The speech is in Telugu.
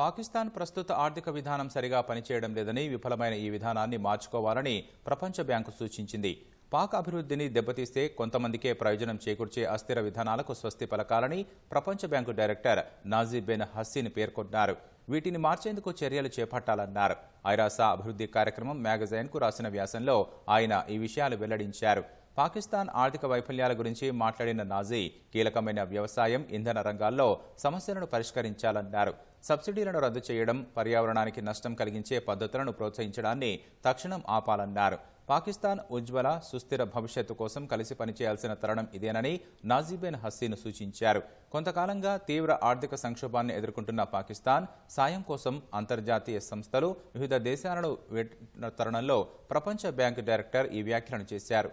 పాకిస్తాన్ ప్రస్తుత ఆర్థిక విధానం సరిగా పనిచేయడం లేదని విఫలమైన ఈ విధానాన్ని మార్చుకోవాలని ప్రపంచ బ్యాంకు సూచించింది పాక్ అభివృద్ధిని దెబ్బతీస్తే కొంతమందికే ప్రయోజనం చేకూర్చే అస్థిర విధానాలకు స్వస్తి పలకాలని ప్రపంచ బ్యాంకు డైరెక్టర్ నాజీబెన్ హస్సీన్ పేర్కొన్నారు వీటిని మార్చేందుకు చర్యలు చేపట్టాలన్నారు ఐరాసా అభివృద్ధి కార్యక్రమం మ్యాగజైన్కు రాసిన వ్యాసంలో ఆయన ఈ విషయాలు వెల్లడించారు పాకిస్తాన్ ఆర్థిక వైఫల్యాల గురించి మాట్లాడిన నాజీ కీలకమైన వ్యవసాయం ఇంధన రంగాల్లో సమస్యలను పరిష్కరించాలన్నారు సబ్సిడీలను రద్దు చేయడం పర్యావరణానికి నష్టం కలిగించే పద్ధతులను ప్రోత్సహించడాన్ని తక్షణం ఆపాలన్నారు పాకిస్తాన్ ఉజ్వల సుస్థిర భవిష్యత్తు కోసం కలిసి పనిచేయాల్సిన తరుణం ఇదేనని నాజీబెన్ హస్సీన్ సూచించారు కొంతకాలంగా తీవ్ర ఆర్థిక సంక్షోభాన్ని ఎదుర్కొంటున్న పాకిస్తాన్ సాయం కోసం అంతర్జాతీయ సంస్థలు వివిధ దేశాలను తరుణంలో ప్రపంచ బ్యాంకు డైరెక్టర్ ఈ వ్యాఖ్యలను చేశారు